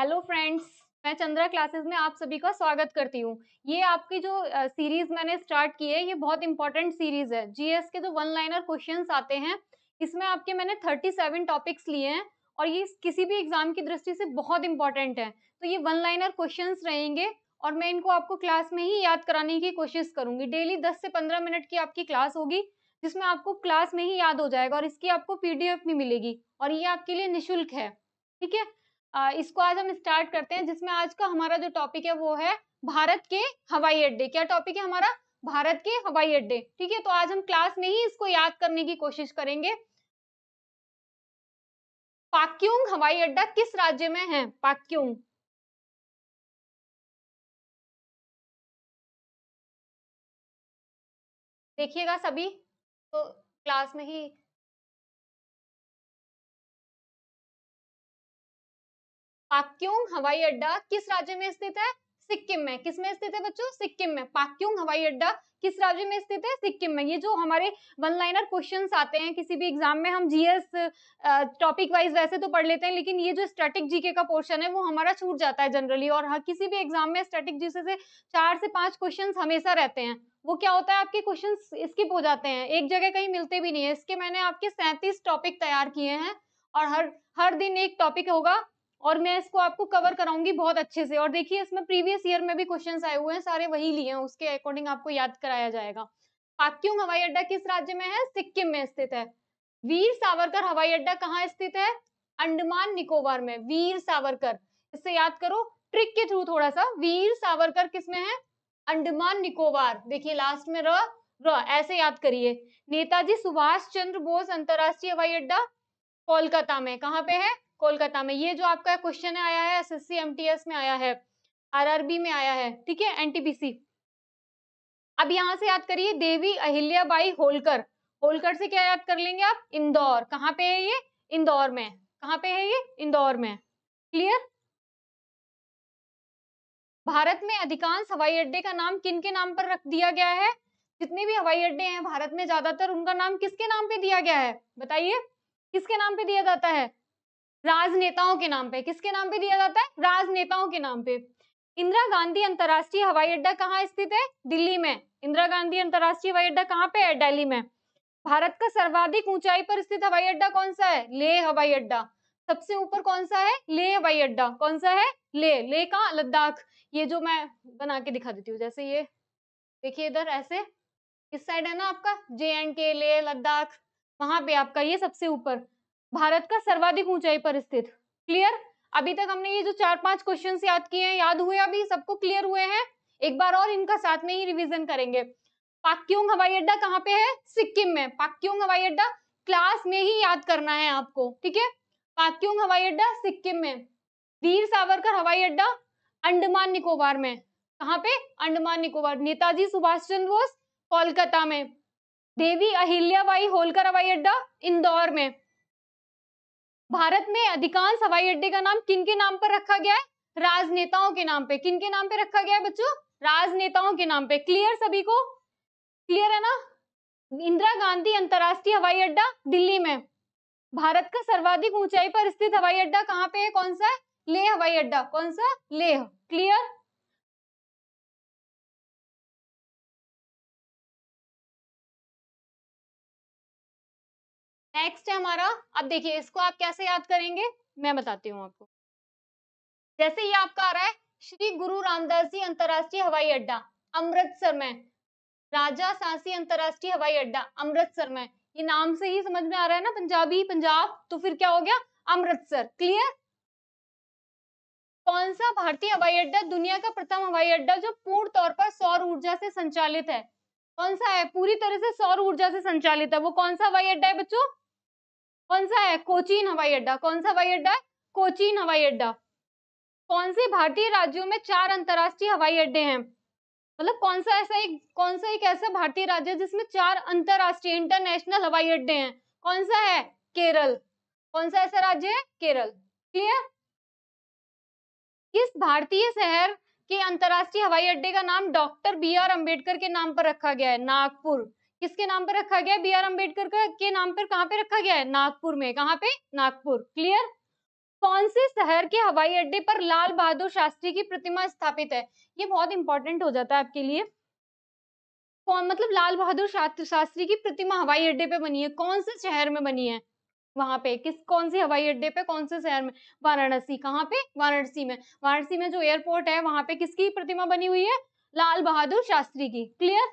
hello friends मैं Chandra classes में आप सभी का स्वागत करती हूँ ये आपकी जो सीरीज मैंने स्टार्ट की है ये बहुत इंपॉर्टेंट सीरीज है जीएस के जो वन लाइनर क्वेश्चंस आते हैं इसमें आपके मैंने 37 टॉपिक्स लिए हैं और ये किसी भी एग्जाम की दृष्टि से बहुत इंपॉर्टेंट है तो ये वन लाइनर क्वेश्चन रहेंगे और मैं इनको आपको क्लास में ही याद कराने की कोशिश करूंगी डेली दस से पंद्रह मिनट की आपकी क्लास होगी जिसमें आपको क्लास में ही याद हो जाएगा और इसकी आपको पीडीएफ भी मिलेगी और ये आपके लिए निःशुल्क है ठीक है इसको आज हम स्टार्ट करते हैं जिसमें आज का हमारा जो टॉपिक है वो है भारत के हवाई अड्डे क्या टॉपिक है हमारा भारत के हवाई अड्डे ठीक है तो आज हम क्लास में ही इसको याद करने की कोशिश करेंगे पाक्यूंग हवाई अड्डा किस राज्य में है पाक्यूंग देखिएगा सभी तो क्लास में ही पाक्योंग हवाई अड्डा किस राज्य में स्थित है सिक्किम में किस में स्थित है बच्चों सिक्किम में पाक्योंग हवाई अड्डा किस राज्य में स्थित है सिक्किम में ये जो हमारे वन लाइनर क्वेश्चन आते हैं किसी भी एग्जाम में हम जीएस टॉपिक वाइज वैसे तो पढ़ लेते हैं लेकिन ये जो स्टैटिक जीके का पोर्शन है वो हमारा छूट जाता है जनरली और हर किसी भी एग्जाम में स्टैटिक जीके से चार से पांच क्वेश्चन हमेशा रहते हैं वो क्या होता है आपके क्वेश्चन स्किप हो जाते हैं एक जगह कहीं मिलते भी नहीं है इसके मैंने आपके सैंतीस टॉपिक तैयार किए हैं और हर हर दिन एक टॉपिक होगा और मैं इसको आपको कवर कराऊंगी बहुत अच्छे से और देखिए इसमें प्रीवियस ईयर में भी क्वेश्चन आए हुए हैं सारे वही लिए हैं उसके अकॉर्डिंग आपको याद कराया जाएगा पाक्योंग हवाई अड्डा किस राज्य में है सिक्किम में स्थित है वीर सावरकर हवाई अड्डा कहाँ स्थित है अंडमान निकोबार में वीर सावरकर इससे याद करो ट्रिक के थ्रू थोड़ा सा वीर सावरकर किसमें है अंडमान निकोबार देखिए लास्ट में र र ऐसे याद करिए नेताजी सुभाष चंद्र बोस अंतरराष्ट्रीय हवाई अड्डा कोलकाता में कहाँ पे है कोलकाता में ये जो आपका क्वेश्चन आया है एस एस में आया है आरआरबी में आया है ठीक है एनटीपीसी अब यहां से याद करिए देवी अहिल्याबाई होलकर होलकर से क्या याद कर लेंगे आप इंदौर कहाँ पे है ये इंदौर में कहाँ पे है ये इंदौर में क्लियर भारत में अधिकांश हवाई अड्डे का नाम किन के नाम पर रख दिया गया है जितने भी हवाई अड्डे हैं भारत में ज्यादातर उनका नाम किसके नाम पे दिया गया है बताइए किसके नाम पे दिया जाता है राजनेताओं के नाम पे किसके नाम पे दिया जाता है राजनेताओं के नाम पे इंदिरा गांधी अंतरराष्ट्रीय हवाई अड्डा कहाँ स्थित है दिल्ली में इंदिरा गांधी अंतरराष्ट्रीय हवाई अड्डा कहाँ पे है दिल्ली में भारत का सर्वाधिक ऊंचाई पर स्थित हवाई अड्डा कौन सा है लेह हवाई अड्डा सबसे ऊपर कौन सा है लेह हवाई अड्डा कौन सा है लेह लेह का लद्दाख ये जो मैं बना के दिखा देती हूँ जैसे ये देखिए इधर ऐसे इस साइड है ना आपका जे एंड के लेह लद्दाख वहां पे आपका ये सबसे ऊपर भारत का सर्वाधिक ऊंचाई पर स्थित क्लियर अभी तक हमने ये जो चार पांच क्वेश्चन याद किए हैं याद हुए अभी सबको क्लियर हुए हैं एक बार और इनका साथ में ही रिविजन करेंगे पाक्योंग हवाई अड्डा कहाँ पे है सिक्किम में पाक्योंग हवाई अड्डा क्लास में ही याद करना है आपको ठीक है पाक्योंग हवाई अड्डा सिक्किम में वीर सावरकर हवाई अड्डा अंडमान निकोबार में कहाँ पे अंडमान निकोबार नेताजी सुभाष चंद्र बोस कोलकाता में देवी अहिल्याबाई होलकर हवाई अड्डा इंदौर में भारत में अधिकांश हवाई अड्डे का नाम किन के नाम पर रखा गया है राजनेताओं के नाम पे किन के नाम पे रखा गया है बच्चों राजनेताओं के नाम पे क्लियर सभी को क्लियर है ना इंदिरा गांधी अंतरराष्ट्रीय हवाई अड्डा दिल्ली में भारत का सर्वाधिक ऊंचाई पर स्थित हवाई अड्डा कहाँ पे है कौन सा है लेह हवाई अड्डा कौन सा लेह क्लियर नेक्स्ट है हमारा अब देखिए इसको आप कैसे याद करेंगे मैं बताती हूँ आपको जैसे ये आपका आ रहा है श्री गुरु रामदास जी अंतरराष्ट्रीय हवाई अड्डा अमृतसर में राजा सांसी अंतरराष्ट्रीय हवाई अड्डा अमृतसर में ये नाम से ही समझ में आ रहा है ना पंजाबी पंजाब तो फिर क्या हो गया अमृतसर क्लियर कौन सा भारतीय हवाई अड्डा दुनिया का प्रथम हवाई अड्डा जो पूर्ण तौर पर सौर ऊर्जा से संचालित है कौन सा है पूरी तरह से सौर ऊर्जा से संचालित है वो कौन सा हवाई अड्डा है बच्चों कौन सा है कोचीन हवाई अड्डा कौन सा हवाई अड्डा है कोचीन हवाई अड्डा कौन से भारतीय राज्यों में चार अंतरराष्ट्रीय हवाई अड्डे हैं मतलब कौन सा ऐसा एक कौन सा एक ऐसा भारतीय राज्य जिसमें चार अंतरराष्ट्रीय इंटरनेशनल हवाई अड्डे हैं कौन सा है केरल कौन सा ऐसा राज्य है केरल क्लियर किस भारतीय शहर के अंतरराष्ट्रीय हवाई अड्डे का नाम डॉक्टर बी आर अम्बेडकर के नाम पर रखा गया है नागपुर किसके नाम पर रखा गया बी आर अम्बेडकर के नाम पर कहाँ पे रखा गया है नागपुर में कहाँ पे नागपुर क्लियर कौन से शहर के हवाई अड्डे पर लाल बहादुर शास्त्री की प्रतिमा स्थापित है ये बहुत इंपॉर्टेंट हो जाता है आपके लिए कौन मतलब लाल बहादुर शास्त्री की प्रतिमा हवाई अड्डे पे बनी है कौन से शहर में बनी है वहां पे किस कौन से हवाई अड्डे पे कौन से शहर में वाराणसी कहाँ पे वाराणसी में वाराणसी में जो एयरपोर्ट है वहां पे किसकी प्रतिमा बनी हुई है लाल बहादुर शास्त्री की क्लियर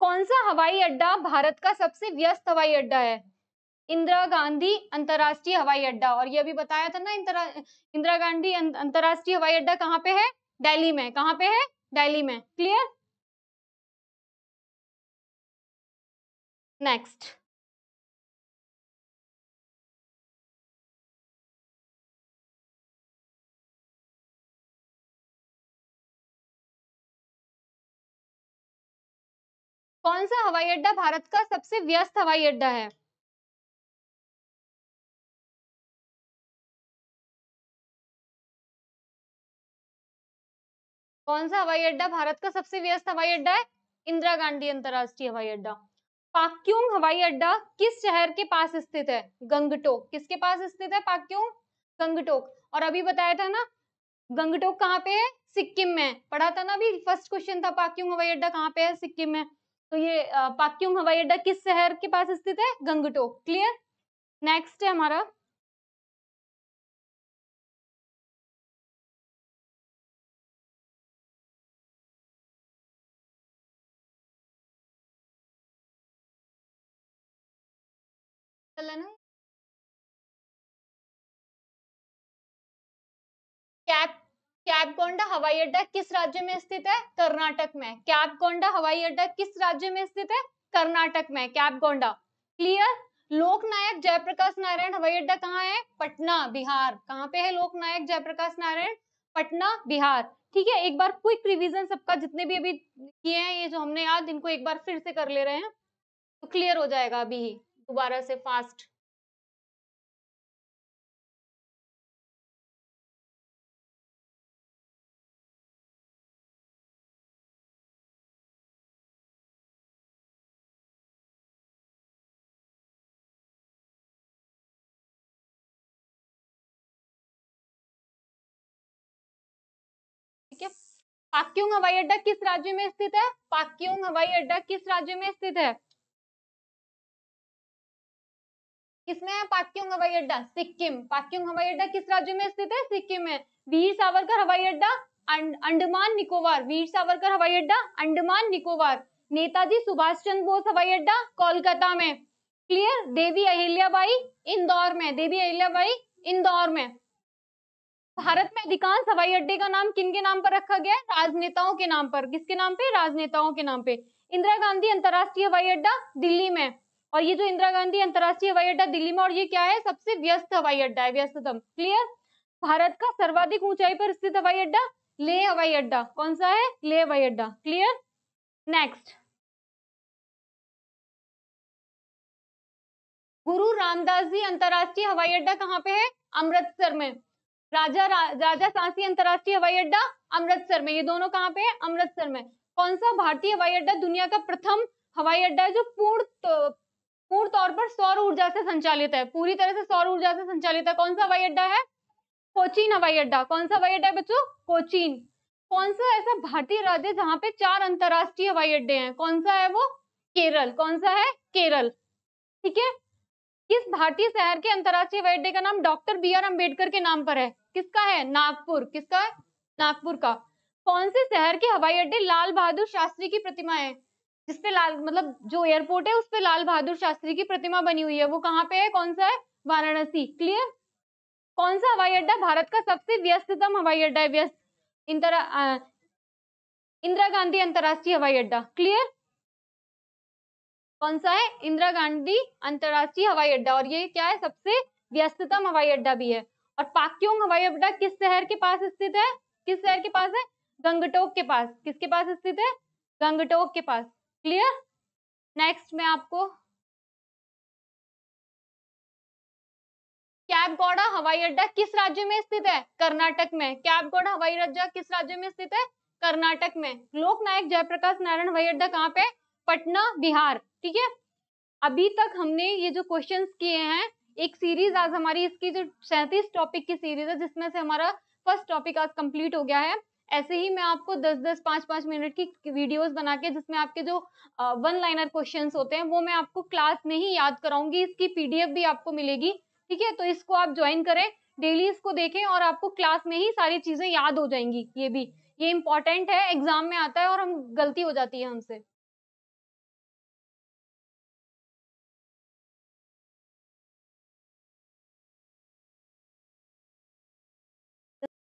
कौन सा हवाई अड्डा भारत का सबसे व्यस्त हवाई अड्डा है इंदिरा गांधी अंतर्राष्ट्रीय हवाई अड्डा और ये अभी बताया था ना इंदिरा गांधी अं, अंतर्राष्ट्रीय हवाई अड्डा कहाँ पे है दिल्ली में कहाँ पे है दिल्ली में क्लियर नेक्स्ट कौन सा हवाई अड्डा भारत का सबसे व्यस्त हवाई अड्डा है कौन सा हवाई अड्डा भारत का सबसे व्यस्त हवाई अड्डा है इंदिरा गांधी अंतरराष्ट्रीय हवाई अड्डा पाक्योंग हवाई अड्डा किस शहर के पास स्थित है गंगटोक किसके पास स्थित है पाक्यूंग गंगटोक और अभी बताया था ना गंगटोक कहाँ पे है सिक्किम में पढ़ा था ना अभी फर्स्ट क्वेश्चन था पाक्यूंग हवाई अड्डा कहाँ पे है सिक्किम में तो ये पाक्यूम हवाई अड्डा किस शहर के पास स्थित है गंगटोक क्लियर नेक्स्ट है हमारा चलना कैपकोंडा हवाई अड्डा किस राज्य में स्थित है कर्नाटक में कैपकोंडा हवाई अड्डा किस राज्य में स्थित है कर्नाटक में कैपकोंडा क्लियर लोकनायक जयप्रकाश नारायण हवाई अड्डा कहाँ है पटना बिहार कहाँ पे है लोकनायक जयप्रकाश नारायण पटना बिहार ठीक है एक बार क्विक रिवीजन सबका जितने भी अभी किए हैं ये जो हमने आज इनको एक बार फिर से कर ले रहे हैं तो क्लियर हो जाएगा अभी ही दोबारा से फास्ट पाक्योंग हवाई अड्डा किस राज्य में स्थित है पाक्योंग हवाई अड्डा किस राज्य में स्थित है किसमें है पाक्योंग हवाई अड्डा सिक्किम पाक्योंग हवाई अड्डा किस राज्य में स्थित है सिक्किम में वीर सावरकर हवाई अड्डा अंडमान निकोबार वीर सावरकर हवाई अड्डा अंडमान निकोबार नेताजी सुभाष चंद्र बोस हवाई अड्डा कोलकाता में क्लियर देवी अहिल्याबाई इंदौर में देवी अहिल्याबाई इंदौर में भारत में अधिकांश हवाई अड्डे का नाम किन के नाम पर रखा गया है राजनेताओं के नाम पर किसके नाम पे राजनेताओं के नाम पे इंदिरा गांधी अंतर्राष्ट्रीय हवाई अड्डा दिल्ली में और ये जो इंदिरा गांधी अंतर्राष्ट्रीय हवाई अड्डा दिल्ली में और ये क्या है सबसे व्यस्त हवाई अड्डा है व्यस्तम क्लियर भारत का सर्वाधिक ऊंचाई पर स्थित हवाई अड्डा ले हवाई अड्डा कौन सा है ले हवाई अड्डा क्लियर नेक्स्ट गुरु रामदास जी अंतर्राष्ट्रीय हवाई अड्डा कहाँ पे है अमृतसर में राजा रा, राजा सांसी अंतरराष्ट्रीय हवाई अड्डा अमृतसर में ये दोनों कहाँ पे है अमृतसर में कौन सा भारतीय हवाई अड्डा दुनिया का प्रथम हवाई अड्डा है जो पूर्ण पूर्ण तौर पर सौर ऊर्जा से संचालित है पूरी तरह से सौर ऊर्जा से संचालित है कौन सा हवाई अड्डा है कोचीन हवाई अड्डा कौन सा हवाई अड्डा है बच्चों कोचीन कौन सा ऐसा भारतीय राज्य जहाँ पे चार अंतरराष्ट्रीय हवाई अड्डे हैं कौन सा है वो केरल कौन सा है केरल ठीक है किस भारतीय शहर के अंतरराष्ट्रीय हवाई अड्डे का नाम डॉक्टर बी आर अम्बेडकर के नाम पर है किसका है नागपुर किसका है नागपुर का कौन से शहर के हवाई अड्डे लाल बहादुर शास्त्री की प्रतिमा है जिसपे लाल मतलब जो एयरपोर्ट है उस पर लाल बहादुर शास्त्री की प्रतिमा बनी हुई है वो कहाँ पे है कौन सा है वाराणसी क्लियर कौन सा हवाई अड्डा भारत का सबसे व्यस्ततम हवाई अड्डा है व्यस्त इंदिरा गांधी अंतर्राष्ट्रीय हवाई अड्डा क्लियर कौन सा है इंदिरा गांधी अंतर्राष्ट्रीय हवाई अड्डा और ये क्या है सबसे व्यस्ततम हवाई अड्डा भी है और पाक्योंग हवाई अड्डा किस शहर के पास स्थित है किस शहर के पास है गंगटोक के पास किसके पास स्थित है गंगटोक के पास क्लियर नेक्स्ट में आपको कैपगौड़ा हवाई अड्डा किस राज्य में स्थित है कर्नाटक में कैपगौड़ा हवाई अड्डा किस राज्य में स्थित है कर्नाटक में लोकनायक जयप्रकाश नारायण हवाई अड्डा कहाँ पे पटना बिहार ठीक है अभी तक हमने ये जो क्वेश्चन किए हैं एक सीरीज आज हमारी इसकी जो सैंतीस टॉपिक की सीरीज है जिसमें से हमारा फर्स्ट टॉपिक आज कंप्लीट हो गया है ऐसे ही मैं आपको 10 10 पाँच पाँच मिनट की वीडियोस बना के जिसमें आपके जो वन लाइनर क्वेश्चंस होते हैं वो मैं आपको क्लास में ही याद कराऊंगी इसकी पीडीएफ भी आपको मिलेगी ठीक है तो इसको आप ज्वाइन करें डेली इसको देखें और आपको क्लास में ही सारी चीज़ें याद हो जाएंगी ये भी ये इंपॉर्टेंट है एग्जाम में आता है और हम गलती हो जाती है हमसे